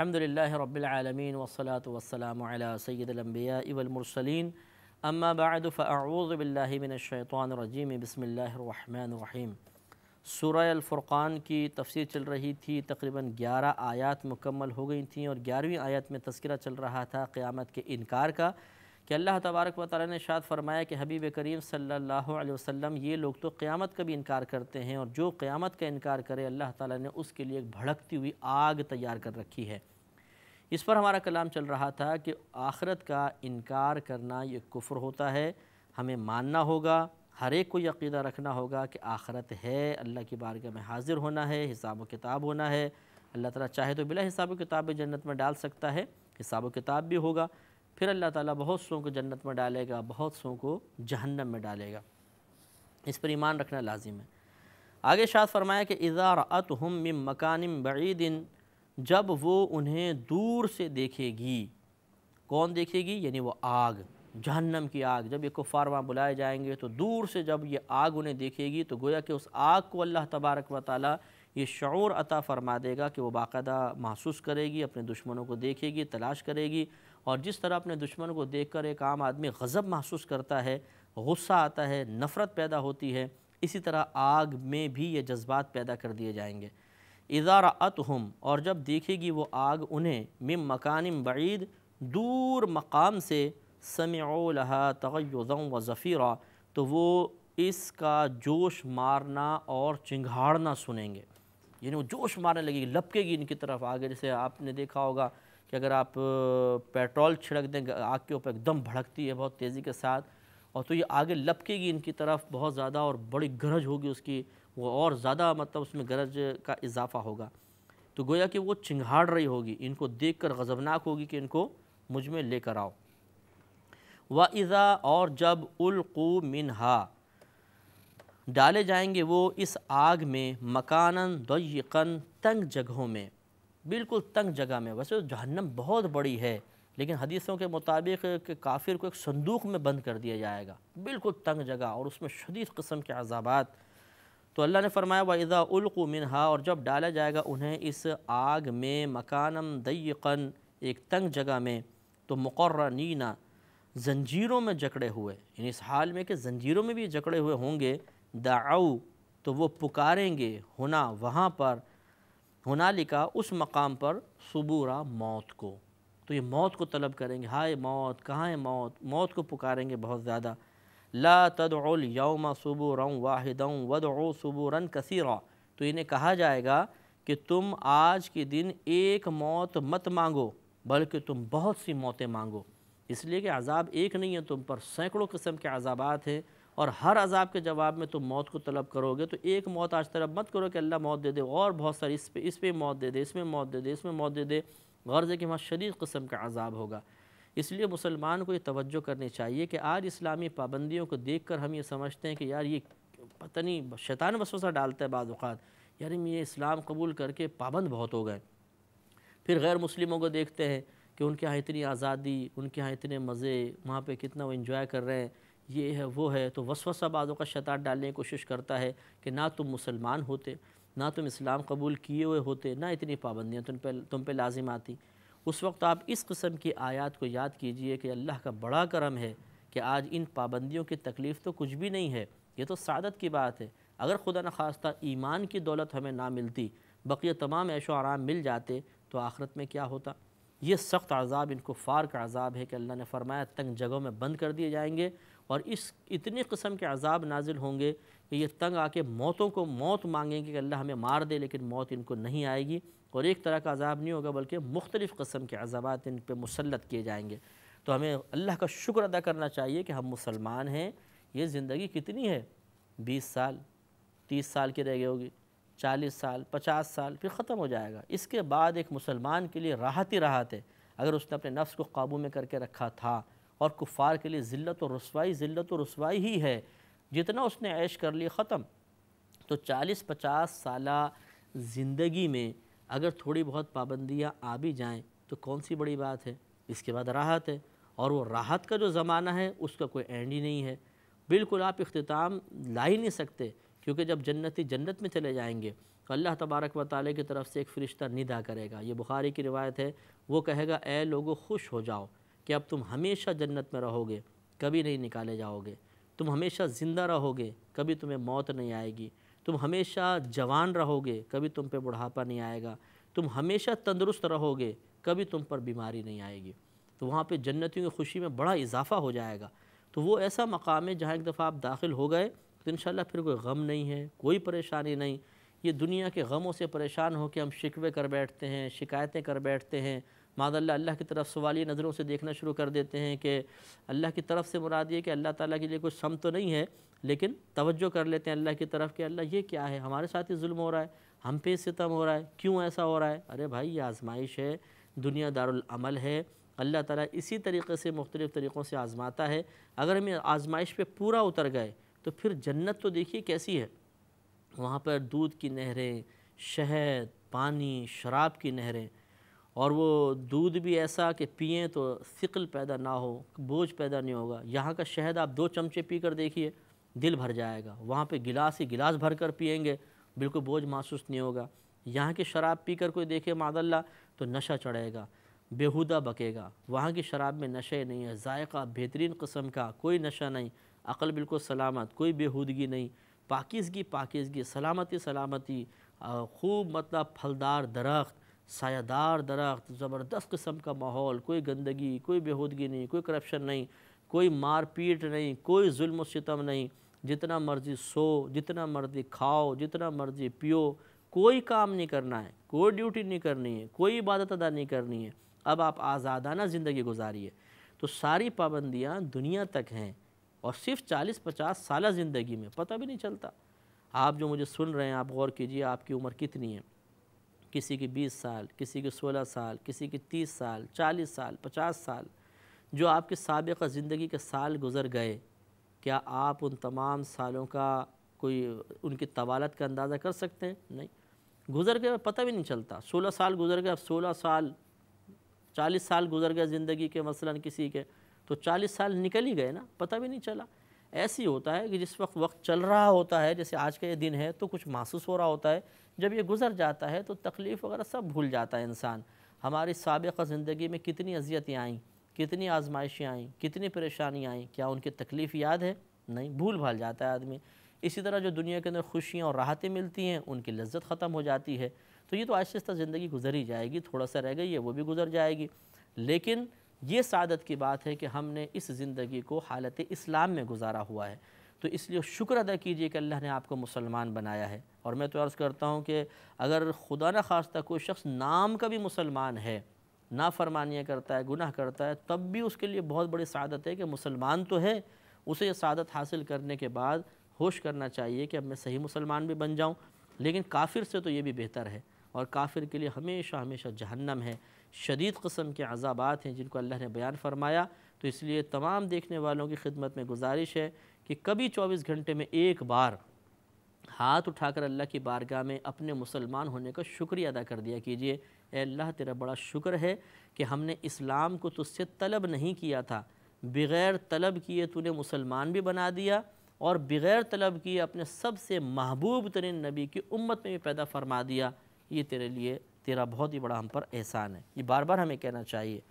अलहमदिल्ला रबालमीन वसलात वसलाम सैदम्बिया इवलमरसलिन अम्मा बादफ़ाउज़बिल्लिमिनशैतरजीम बसमीम सूरह अलफ़ुर्क़ान की तफसीर चल रही थी तकरीबन 11 आयत मुकम्मल हो गई थी और ग्यारहवीं आयत में तस्करा चल रहा था क़्यामत के इनकार का कि अल्लाह तबारक व ताली ने शाद फरमाया कि हबीब करीम सल्लल्लाहु अलैहि वसल्लम ये लोग तो क़्यामत का भी इनकार करते हैं और जो क़्यामत का इनकार करे अल्लाह ताला ने उसके लिए एक भड़कती हुई आग तैयार कर रखी है इस पर हमारा कलाम चल रहा था कि आखरत का इनकार करना ये कुफ्र होता है हमें मानना होगा हर एक को यकीदा रखना होगा कि आखरत है अल्लाह की बारगाह में हाजिर होना है हिसाब व किताब होना है अल्लाह ताला चाहे तो बिला हिसाब किताब जन्नत में डाल सकता है हिसाब व किताब भी होगा फिर अल्लाह ताला बहुत सौ को जन्नत में डालेगा बहुत सौ को जहन्नम में डालेगा इस पर ईमान रखना लाजिम है आगे शाद फरमाया कि इज़ारत हम मकान बीदिन जब वो उन्हें दूर से देखेगी कौन देखेगी यानी वो आग जहन्नम की आग जब ये कुफ़ार वहाँ बुलाए जाएंगे तो दूर से जब ये आग उन्हें देखेगी तो गोया कि उस आग को अल्लाह तबारक व ताली ये शौर अता फरमा देगा कि वो बाकायदा महसूस करेगी अपने दुश्मनों को देखेगी तलाश करेगी और जिस तरह अपने दुश्मन को देख कर एक आम आदमी गज़ब महसूस करता है गुस्सा आता है नफ़रत पैदा होती है इसी तरह आग में भी ये जज्बात पैदा कर दिए जाएंगे इज़ारात हम और जब देखेगी वो आग उन्हें मिम मकान बईद दूर मकाम से समय तयज़म व ज़फ़ीरा तो वो इसका जोश मारना और चिंगाड़ना सुनेंगे यानी वो जोश मारने लगेगी लपकेगी इनकी तरफ आगे जैसे आपने देखा होगा कि अगर आप पेट्रोल छिड़क दें आग के ऊपर एकदम भड़कती है बहुत तेज़ी के साथ और तो ये आगे लपकेगी इनकी तरफ बहुत ज़्यादा और बड़ी गरज होगी उसकी वो और ज़्यादा मतलब उसमें गरज का इजाफा होगा तो गोया कि वो चिंगाड़ रही होगी इनको देख कर गज़बनाक होगी कि इनको मुझ में लेकर आओ व इज़ा और जब उल्कू मिनहा डाले जाएंगे वो इस आग में मकानन दयकन तंग जगहों में बिल्कुल तंग जगह में वैसे तो जहन्नम बहुत बड़ी है लेकिन हदीसों के मुताबिक के काफिर को एक संदूक में बंद कर दिया जाएगा बिल्कुल तंग जगह और उसमें शदीद कस्म के अजाबात तो अल्लाह ने फरमाया वज़ा उल्कु और जब डाला जाएगा उन्हें इस आग में मकानम दयकन एक तंग जगह में तो मुकर्रनीना जंजीरों में जकड़े हुए इन इस हाल में कि जंजीरों में भी जकड़े हुए होंगे दाऊ तो वो पुकारेंगे होना वहाँ पर होना लिखा उस मकाम पर सबूरा मौत को तो ये मौत को तलब करेंगे हाय मौत कहाँ है मौत मौत को पुकारेंगे बहुत ज़्यादा ला तदल यौम सबूर वाहिद रन कसी कसीरा तो इन्हें कहा जाएगा कि तुम आज के दिन एक मौत मत मांगो बल्कि तुम बहुत सी मौतें मांगो इसलिए कि अजाब एक नहीं है तुम पर सैकड़ों किस्म के अजाबात हैं और हर अजाब के जवाब में तुम मौत को तलब करोगे तो एक मौत आज तरफ मत करो कि अल्लाह मौत दे दे और बहुत सारी इस पर इस पर मौत दे दे इसमें मौत दे दे इसमें मौत दे दे गर्ज़ है कि वहाँ शदीद कस्म का अजाब होगा इसलिए मुसलमान को ये तवज्जो करनी चाहिए कि आज इस्लामी पाबंदियों को देख कर हम ये समझते हैं कि यार ये पता नहीं शैतान वसवसा डालता है बाज़ात यार ये इस्लाम कबूल करके पाबंद बहुत हो गए फिर गैर मुस्लिमों को देखते हैं कि उनके यहाँ इतनी आज़ादी उनके यहाँ इतने मज़े वहाँ पर कितना वो इन्जॉय कर रहे हैं ये है वो है तो वसवसा बाज़ों का शैतान डालने की कोशिश करता है कि ना तुम मुसलमान होते ना तुम इस्लाम कबूल किए हुए होते ना इतनी पाबंदियाँ तुम पे तुम पे लाजिम आती उस वक्त आप इस कस्म की आयत को याद कीजिए कि अल्लाह का बड़ा करम है कि आज इन पाबंदियों की तकलीफ़ तो कुछ भी नहीं है ये तो सादत की बात है अगर खुदा न ईमान की दौलत हमें ना मिलती बकिया तमाम ऐशो आराम मिल जाते तो आखरत में क्या होता ये सख्त अजाब इनको फार का अजाब है कि अल्लाह ने फरमाया तंग जगहों में बंद कर दिए जाएंगे और इस इतनी कस्म के अजाब नाजिल होंगे कि ये तंग आके मौतों को मौत मांगेंगे कि अल्लाह हमें मार दे लेकिन मौत इनको नहीं आएगी और एक तरह का अजाब नहीं होगा बल्कि मुख्तलिफ़ कस्म के अजाबात इन पर मुसलत किए जाएंगे तो हमें अल्लाह का शुक्र अदा करना चाहिए कि हम मुसलमान हैं ये ज़िंदगी कितनी है बीस साल तीस साल की रह गई होगी चालीस साल पचास साल फिर ख़त्म हो जाएगा इसके बाद एक मुसलमान के लिए राहत ही राहत है अगर उसने अपने नफ्स को काबू में करके रखा था और कुफ़ार के लिए ज़िल्त और रसवाई ज़िल्त और रसवाई ही है जितना उसने ऐश कर लिया ख़त्म तो चालीस पचास साल ज़िंदगी में अगर थोड़ी बहुत पाबंदियाँ आ भी जाएँ तो कौन सी बड़ी बात है इसके बाद राहत है और वो राहत का जो ज़माना है उसका कोई एंड ही नहीं है बिल्कुल आप अख्ताम ला ही नहीं सकते क्योंकि जब जन्नती जन्नत में चले जाएंगे तो अल्लाह तबारक व ताली की तरफ से एक फ़रिश्ता निदा करेगा ये बुखारी की रिवायत है वो कहेगा ए लोगो खुश हो जाओ कि अब तुम हमेशा जन्नत में रहोगे कभी नहीं निकाले जाओगे तुम हमेशा ज़िंदा रहोगे कभी तुम्हें मौत नहीं आएगी तुम हमेशा जवान रहोगे कभी तुम पे बुढ़ापा नहीं आएगा तुम हमेशा तंदुरुस्त रहोगे कभी तुम पर बीमारी नहीं आएगी तो वहाँ पे जन्नतियों की खुशी में बड़ा इजाफा हो जाएगा तो वो ऐसा मकाम है जहाँ एक दफ़ा आप दाखिल हो गए तो इन फिर कोई गम नहीं है कोई परेशानी नहीं ये दुनिया के गमों से परेशान हो के हम शिकवे कर बैठते हैं शिकायतें कर बैठते हैं मादल्ला अल्लाह की तरफ सवाली नज़रों से देखना शुरू कर देते हैं कि अल्लाह की तरफ से मुराद ये कि अल्लाह ताला के लिए कुछ सम तो नहीं है लेकिन तवज्जो कर लेते हैं अल्लाह की तरफ कि अल्लाह ये क्या है हमारे साथ ही जुल्म हो रहा है हम पे सितम हो रहा है क्यों ऐसा हो रहा है अरे भाई ये आजमाइश है दुनिया दारमल है अल्लाह ताला इसी तरीके से मुख्तलिफ़ तरीक़ों से आज़माता है अगर हम आज़माइश पर पूरा उतर गए तो फिर जन्नत तो देखिए कैसी है वहाँ पर दूध की नहरें शहद पानी शराब की नहरें और वो दूध भी ऐसा कि पिए तो सिकल पैदा ना हो बोझ पैदा नहीं होगा यहाँ का शहद आप दो चमचे पी कर देखिए दिल भर जाएगा वहाँ पे गिलास ही गिलास भर कर पियेंगे बिल्कुल बोझ महसूस नहीं होगा यहाँ की शराब पी कर कोई देखे मादल्ला तो नशा चढ़ेगा बेहुदा बकेगा वहाँ की शराब में नशे नहीं है जायका बेहतरीन कस्म का कोई नशा नहीं अकल बिल्कुल सलामत कोई बेहूदगी नहीं पाकिजगी पाकिजगी सलामती सलामती खूब मतलब फलदार दरख्त सायादार दरख्त ज़बरदस्त किस्म का माहौल कोई गंदगी कोई बेहूदगी नहीं कोई करप्शन नहीं कोई मारपीट नहीं कोई जुल्म सितम नहीं जितना मर्ज़ी सो जितना मर्ज़ी खाओ जितना मर्ज़ी पियो कोई काम नहीं करना है कोई ड्यूटी नहीं करनी है कोई इबादत अदा नहीं करनी है अब आप आज़ादाना ज़िंदगी गुजारिए तो सारी पाबंदियाँ दुनिया तक हैं और सिर्फ चालीस पचास साल ज़िंदगी में पता भी नहीं चलता आप जो मुझे सुन रहे हैं आप गौर कीजिए आपकी उम्र कितनी है किसी की 20 साल किसी की 16 साल किसी की 30 साल 40 साल 50 साल जो आपकी सबक़ ज़िंदगी के साल गुज़र गए क्या आप उन तमाम सालों का कोई उनकी तवालत का अंदाज़ा कर सकते हैं नहीं गुज़र गए पता भी नहीं चलता 16 साल गुज़र गए अब 16 साल 40 साल गुज़र गए ज़िंदगी के मसलन किसी के तो 40 साल निकल ही गए ना पता भी नहीं चला ऐसी होता है कि जिस वक्त वक्त चल रहा होता है जैसे आज का ये दिन है तो कुछ महसूस हो रहा होता है जब ये गुजर जाता है तो तकलीफ़ वगैरह सब भूल जाता है इंसान हमारी सबक़ ज़िंदगी में कितनी अजियतें आईं कितनी आजमाइशें आईं कितनी परेशानियाँ आईं क्या उनकी तकलीफ़ याद है नहीं भूल भाल जाता है आदमी इसी तरह जो दुनिया के अंदर खुशियाँ और राहतें मिलती हैं उनकी लज्जत ख़त्म हो जाती है तो ये तो आहिस्ता ज़िंदगी गुजर ही जाएगी थोड़ा सा रह गई है वो भी गुजर जाएगी लेकिन ये सादत की बात है कि हमने इस ज़िंदगी को हालत इस्लाम में गुजारा हुआ है तो इसलिए शुक्र अदा कीजिए कि अल्लाह ने आपको मुसलमान बनाया है और मैं तो अर्ज़ करता हूँ कि अगर खुदा न खास्ता कोई शख्स नाम का भी मुसलमान है नाफरमानियाँ करता है गुनाह करता है तब भी उसके लिए बहुत बड़ी सादत है कि मुसलमान तो है उसे यह सादत हासिल करने के बाद होश करना चाहिए कि अब मैं सही मुसलमान भी बन जाऊँ लेकिन काफिर से तो ये भी बेहतर है और काफिर के लिए हमेशा हमेशा जहन्नम है शदीद कस्म के अजाबात हैं जिनको अल्लाह ने बयान फरमाया तो इसलिए तमाम देखने वालों की खिदमत में गुजारिश है कि कभी चौबीस घंटे में एक बार हाथ उठाकर अल्लाह की बारगाह में अपने मुसलमान होने का शुक्रिया अदा कर दिया कीजिए अल्लाह तेरा बड़ा शुक्र है कि हमने इस्लाम को तुझसे तलब नहीं किया था बग़ैर तलब किए तूने मुसलमान भी बना दिया और बग़ैर तलब किए अपने सबसे महबूब तरीन नबी की उम्मत में भी पैदा फरमा दिया ये तेरे लिए तेरा बहुत ही बड़ा हम पर एहसान है ये बार बार हमें कहना चाहिए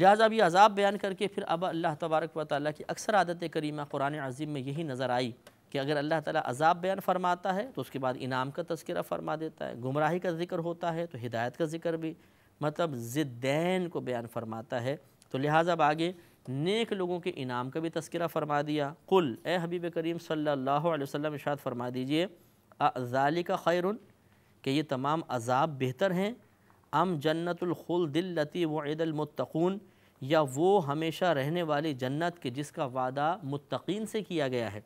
लिहाजा भी अजाब बयान करके फिर अब अल्लाह तबारक व ताली की अक्सर आदत करीमा कुरान अज़ीम में यही नज़र आई कि अगर अल्लाह ताली अजाब बयान फरमाता है तो उसके बाद इनाम का तस्करा फरमा देता है गुमराही का जिक्र होता है तो हिदायत का जिक्र भी मतलब ज़िदैन को बयान फरमाता है तो लिहाजा अब आगे नेक लोगों के इनाम का भी तस्करा फरमा दिया कुल ए हबीब करीम सल्लल्लाहु अलैहि वसल्लम इशाद फरमा दीजिए अजाली का खैरुन कि ये तमाम अजाब बेहतर हैं अम जन्नतुल लती वदलमतकून या वो हमेशा रहने वाली जन्नत के जिसका वादा मुतकीन से किया गया है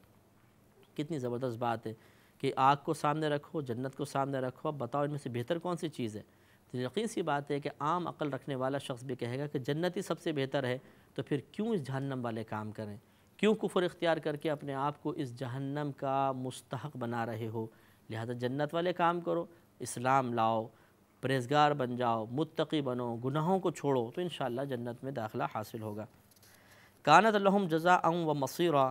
कितनी ज़बरदस्त बात है कि आग को सामने रखो जन्नत को सामने रखो अब बताओ इनमें से बेहतर कौन सी चीज़ है तो यकीन सी बात है कि आम अकल रखने वाला शख्स भी कहेगा कि जन्नत ही सबसे बेहतर है तो फिर क्यों इस जहन्नम वाले काम करें क्यों कुफर इख्तियार करके अपने आप को इस जहन्नम का मुस्तक बना रहे हो लिहाजा जन्नत वाले काम करो इस्लाम लाओ परहेजगार बन जाओ मुत्तकी बनो गुनाहों को छोड़ो तो इन जन्नत में दाखिला हासिल होगा कानत लहम जजा अम व मसीरा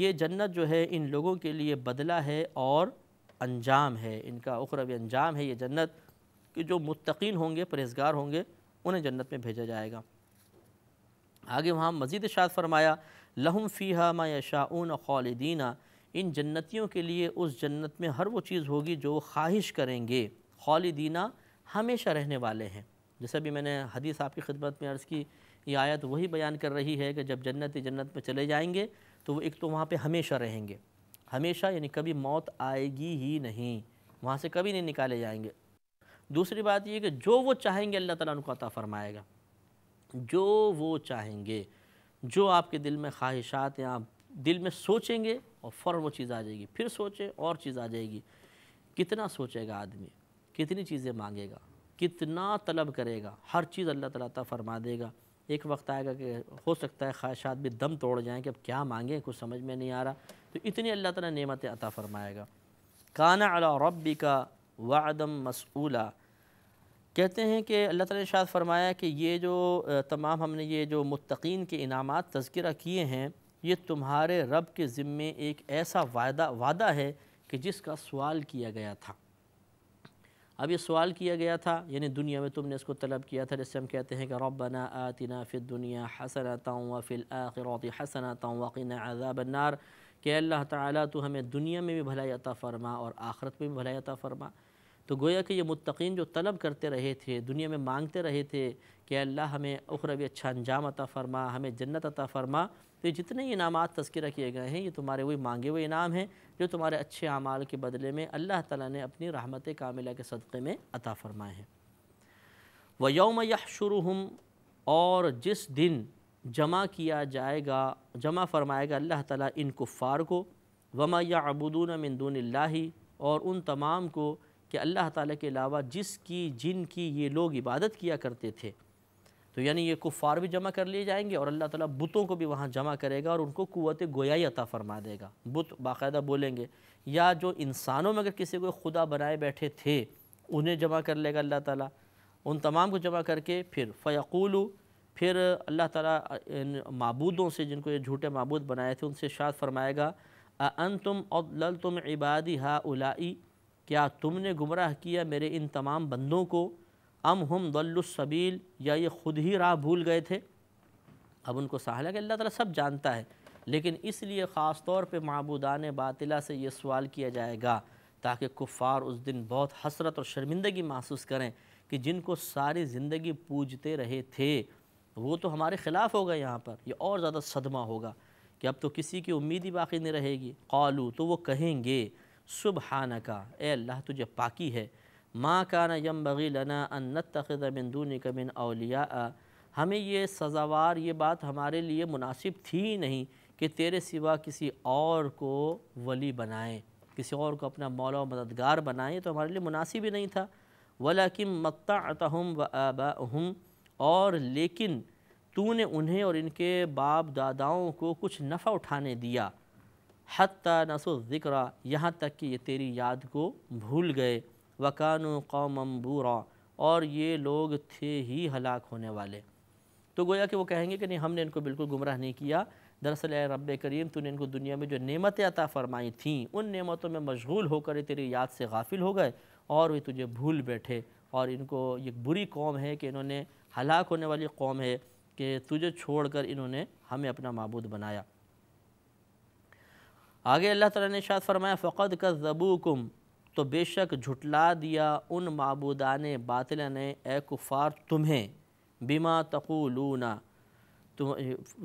ये जन्नत जो है इन लोगों के लिए बदला है और अंजाम है इनका उखरवी अंजाम है ये जन्नत कि जो मुतकीन होंगे परहेजगार होंगे उन्हें जन्नत में भेजा जाएगा आगे वहाँ मज़ीद शाद फरमाया लहम फ़ीहा मा माशाऊन खालदीना इन जन्नतियों के लिए उस जन्नत में हर वो चीज़ होगी जो ख्वाहिश करेंगे खालदीना हमेशा रहने वाले हैं जैसे भी मैंने हदीस आपकी खिदमत में अर्ज़ की ये आयत वही बयान कर रही है कि जब ही जन्नत में चले जाएंगे तो वो एक तो वहाँ पे हमेशा रहेंगे हमेशा यानी कभी मौत आएगी ही नहीं वहाँ से कभी नहीं निकाले जाएंगे दूसरी बात ये कि जो वो चाहेंगे अल्लाह ताला उनको अता फ़रमाएगा जो वो चाहेंगे जो आपके दिल में ख्वाहिशात या आप दिल में सोचेंगे और फ़ौर वो चीज़ आ जाएगी फिर सोचें और चीज़ आ जाएगी कितना सोचेगा आदमी कितनी चीज़ें मांगेगा कितना तलब करेगा हर चीज़ अल्लाह ताला ता फरमा देगा एक वक्त आएगा कि हो सकता है ख्वाहिशात भी दम तोड़ जाएं कि अब क्या मांगें कुछ समझ में नहीं आ रहा तो इतनी अल्लाह ताला नेमत अता फ़रमाएगा काना अला रबी का वादम मसूला कहते हैं कि अल्लाह ताला ने शाद फरमाया कि ये जो तमाम हमने ये जो मतकीन के इनाम तस्करा किए हैं ये तुम्हारे रब के ज़िम्मे एक ऐसा वादा वादा है कि जिसका सवाल किया गया था अब ये सवाल किया गया था यानी दुनिया में तुमने इसको तलब किया था जैसे हम कहते हैं कि रबना आतना फ़िर दुनिया आता व फिल आता हसनता वक़िन अजाबनार के अल्लाह ताला तो हमें दुनिया में भी भलाई अता फ़रमा और आखरत में भी भलाई अता फ़रमा तो गोया कि ये मुतकीन जो तलब करते रहे थे दुनिया में मांगते रहे थे कि अल्लाह हमें उखरवी अच्छा अंजाम अता फ़रमा हमें जन्नत अता फ़रमा तो ये जितने इनाम तस्करा किए गए हैं ये तुम्हारे वही मांगे हुए इनाम हैं जो तुम्हारे अच्छे अमाल के बदले में अल्लाह ताला ने अपनी रहमत कामिला के सदक़े में अता फ़रमाए हैं व शुरू हम और जिस दिन जमा किया जाएगा जमा फ़रमाएगा अल्लाह ताला इन कुफ़ार को वमा या अबूदून मिंदून और उन तमाम को कि अल्लाह ताला के अलावा जिसकी जिन की ये लोग इबादत किया करते थे तो यानी ये कुफ़ार भी जमा कर लिए जाएंगे और अल्लाह ताला बुतों को भी वहाँ जमा करेगा और उनको क़वत गोयाई अता फरमा देगा बुत बाकायदा बोलेंगे या जो इंसानों में अगर किसी को खुदा बनाए बैठे थे उन्हें जमा कर लेगा अल्लाह ताला उन तमाम को जमा करके फिर फ़यकूलू फिर अल्लाह ताला इन मबूदों से जिनको ये झूठे मबूद बनाए थे उनसे शाद फरमाएगा अन तुम लल तुम इबादी हा उलाई क्या तुमने गुमराह किया मेरे इन तमाम बंदों को अम हम दल्लुसबील या ये ख़ुद ही राह भूल गए थे अब उनको सहला कि अल्लाह ताला सब जानता है लेकिन इसलिए ख़ास तौर पे मबूदान बातिला से ये सवाल किया जाएगा ताकि कुफ़ार उस दिन बहुत हसरत और शर्मिंदगी महसूस करें कि जिनको सारी ज़िंदगी पूजते रहे थे वो तो हमारे ख़िलाफ़ होगा यहाँ पर ये और ज़्यादा सदमा होगा कि अब तो किसी की उम्मीद ही बाकी नहीं रहेगी कॉलू तो वो कहेंगे सुबहाना का ए अल्लाह तुझे पाकी है माँ ना यम बगी लना अनतखद बिन दून कबिन अलिया हमें ये सज़ावार ये बात हमारे लिए मुनासिब थी ही नहीं कि तेरे सिवा किसी और को वली बनाएं किसी और को अपना मौला मददगार बनाएं तो हमारे लिए मुनासिब ही नहीं था वला कि मत्तातहम व आबाहम और लेकिन तूने उन्हें और इनके बाप दादाओं को कुछ नफ़ा उठाने दिया हती नसो ज़िक्रा यहाँ तक कि ये तेरी याद को भूल गए वकान कौम अम्बूरा और ये लोग थे ही हलाक होने वाले तो गोया कि वो कहेंगे कि नहीं हमने इनको बिल्कुल गुमराह नहीं किया दरअसल रब करीम तूने इनको दुनिया में जो नेमतें अता फ़रमाई थीं उन नेमतों में मशगूल होकर तेरी याद से गाफिल हो गए और वे तुझे भूल बैठे और इनको एक बुरी कौम है कि इन्होंने हलाक होने वाली कौम है कि तुझे छोड़कर इन्होंने हमें अपना मबूद बनाया आगे अल्लाह ताला ने शायद फरमाया फ़कद का ज़बूकुम तो बेशक झुटला दिया उन मबूदान बातिल ने ए कुफ़ार तुम्हें बिमा तकूलूना तुम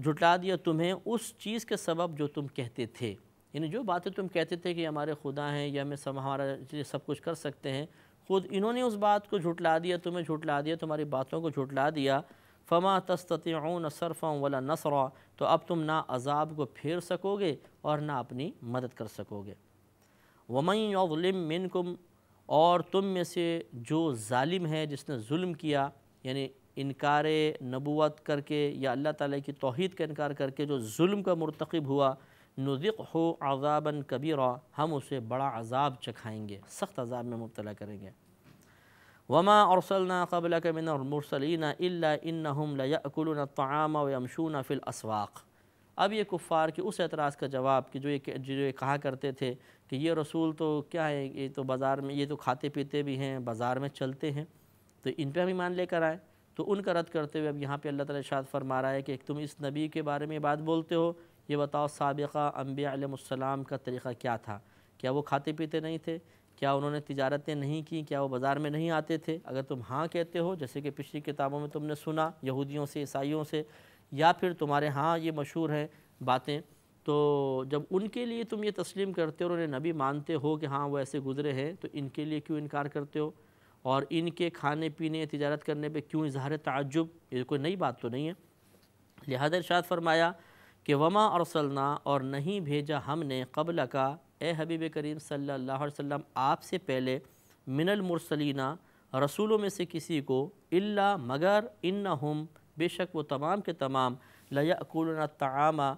झुटला दिया तुम्हें उस चीज़ के सबब जो तुम कहते थे यानी जो बातें तुम कहते थे कि हमारे खुदा हैं या हमें सब हमारा सब कुछ कर सकते हैं खुद इन्होंने उस बात को झुटला दिया तुम्हें झुटला दिया तुम्हारी बातों को झुटला दिया फमा न सरफ़ा वला नसरा तो अब तुम ना अजाब को फेर सकोगे और ना अपनी मदद कर सकोगे वमई यौलिम मिनकुम और तुम में से जो ालिम है जिसने जुल्म किया यानी इनकार नबूत करके या अल्लाह ताला की तोहद का इनकार करके जो जुल्म का मरतकब हुआ नज़िक हो अजाबन कबीरा हम उसे बड़ा अजाब चखाएँगे सख्त अजाब में मुबला करेंगे वमा औरसलना कबल कमिन और मुरसलिन इन्ना हम तमाम वमशून फ़िल असवाक़ अब ये कुफ़ार के उस एतराज़ का जवाब कि जो ये जो ये कहा करते थे कि ये रसूल तो क्या है ये तो बाज़ार में ये तो खाते पीते भी हैं बाज़ार में चलते हैं तो इन पर हम मान लेकर आए तो उनका रद्द करते हुए अब यहाँ पे अल्लाह ताला इरशाद फरमा रहा है कि तुम इस नबी के बारे में बात बोलते हो ये बताओ सबक़ा अम्बियाम का तरीक़ा क्या था क्या वो खाते पीते नहीं थे क्या उन्होंने तजारतें नहीं की क्या वो बाज़ार में नहीं आते थे अगर तुम हाँ कहते हो जैसे कि पिछली किताबों में तुमने सुना यहूदियों से ईसाइयों से या फिर तुम्हारे हाँ ये मशहूर हैं बातें तो जब उनके लिए तुम ये तस्लीम करते हो और उन्हें नबी मानते हो कि हाँ वो ऐसे गुजरे हैं तो इनके लिए क्यों इनकार करते हो और इनके खाने पीने तजारत करने पर क्यों इजहार तजुब ये कोई नई बात तो नहीं है लिहाजा इर्शाद फरमाया कि वमा और सलना और नहीं भेजा हमने कबल का ए हबीब करीम सल्ला वसम आपसे पहले मिनल मुरसलीना रसूलों में से किसी को इल्ला मगर इन्ना हम बेशक वो तमाम के तमाम लयाकुलना तामा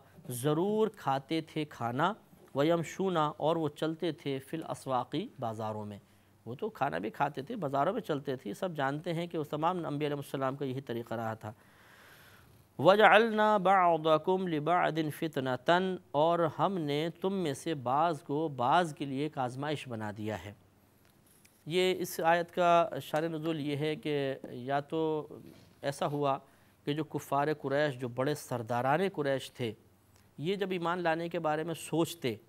ज़रूर खाते थे खाना वयम शूना और वो चलते थे फिल असवाकी बाज़ारों में वो तो खाना भी खाते थे बाज़ारों में चलते थे सब जानते हैं कि उस तमाम नबीम का यही तरीक़ा रहा था वजअलना बादकुम लिबादिन फितना तन और हमने तुम में से बाज़ को बाज़ के लिए एक आज़माइश बना दिया है ये इस आयत का शान नज़ुल ये है कि या तो ऐसा हुआ कि जो कुफ़ार कुरैश जो बड़े सरदारान कुरैश थे ये जब ईमान लाने के बारे में सोचते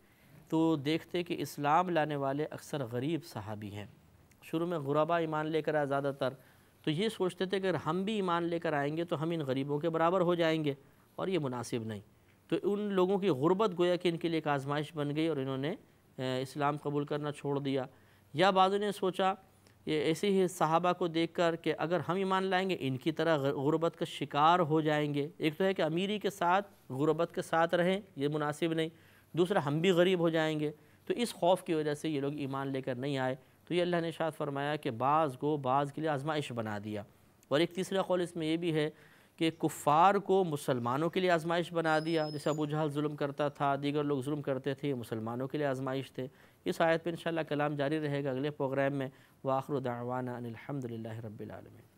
तो देखते कि इस्लाम लाने वाले अक्सर गरीब सहाबी हैं शुरू में गुरबा ईमान लेकर आए ज़्यादातर तो ये सोचते थे कि अगर हम भी ईमान लेकर आएंगे तो हम इन गरीबों के बराबर हो जाएंगे और ये मुनासिब नहीं तो उन लोगों की ग़ुरबत गोया कि इनके लिए एक आजमाइश बन गई और इन्होंने इस्लाम कबूल करना छोड़ दिया या बाद ने सोचा ये ऐसे ही साहबा को देख कर कि अगर हम ईमान लाएंगे इनकी तरह गुरबत का शिकार हो जाएंगे एक तो है कि अमीरी के साथ गुरबत के साथ रहें ये मुनासिब नहीं दूसरा हम भी गरीब हो जाएंगे तो इस खौफ की वजह से ये लोग ईमान लेकर नहीं आए तो ये अल्लाह ने शाद फरमाया कि बाज़ को बाज़ के लिए आजमाइश बना दिया और एक तीसरा कौल इसमें यह भी है कि कुफ़ार को मुसलमानों के लिए आजमाइश बना दिया जैसे अबू जहल जुल्म करता था दीगर लोग जुल्म करते थे मुसलमानों के लिए आजमाइश थे इस आयत पर इन कलाम जारी रहेगा अगले प्रोग्राम में वाखर दावाना अनिलहमदिल्ला रबालमीन